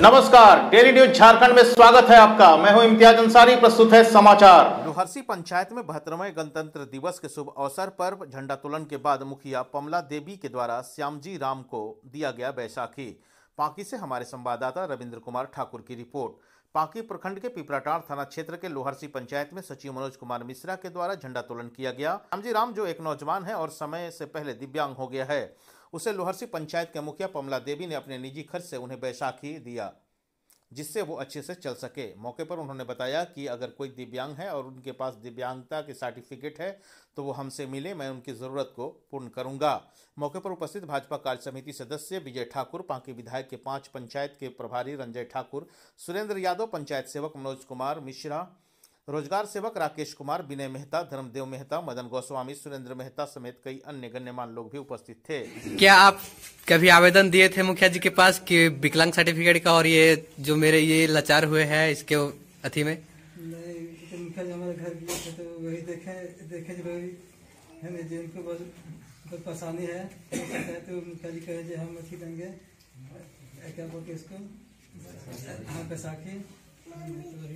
नमस्कार daily news Jharkhand में स्वागत है आपका मैं हूं इम्तियाज अंसारी प्रस्तुत है समाचार लोहरसी पंचायत में बहत्तरवें गणतंत्र दिवस के शुभ अवसर पर झंडा तोलन के बाद मुखिया पमला देवी के द्वारा श्यामजी राम को दिया गया बैसाखी पाकी से हमारे संवाददाता रविंद्र कुमार ठाकुर की रिपोर्ट पाकी प्रखंड के पिपराटार थाना क्षेत्र के लोहरसी पंचायत में सचिव मनोज कुमार मिश्रा के द्वारा झंडा तोलन किया गया रामजी राम जो एक नौजवान है और समय से पहले दिव्यांग हो गया है उसे लोहरसी पंचायत के मुखिया पमला देवी ने अपने निजी खर्च से उन्हें बैसाखी दिया जिससे वो अच्छे से चल सके मौके पर उन्होंने बताया कि अगर कोई दिव्यांग है और उनके पास दिव्यांगता के सर्टिफिकेट है तो वो हमसे मिले मैं उनकी ज़रूरत को पूर्ण करूंगा मौके पर उपस्थित भाजपा कार्य समिति सदस्य विजय ठाकुर पांकी विधायक के पांच पंचायत के प्रभारी रंजय ठाकुर सुरेंद्र यादव पंचायत सेवक मनोज कुमार मिश्रा रोजगार सेवक राकेश कुमार विनय मेहता धर्मदेव मेहता मदन गोस्वामी सुरेंद्र मेहता समेत कई अन्य गण्यमान लोग भी उपस्थित थे क्या आप कभी आवेदन दिए थे मुखिया जी के पास कि विकलांग सर्टिफिकेट का और ये जो मेरे ये लाचार हुए हैं इसके अथी में नहीं, तो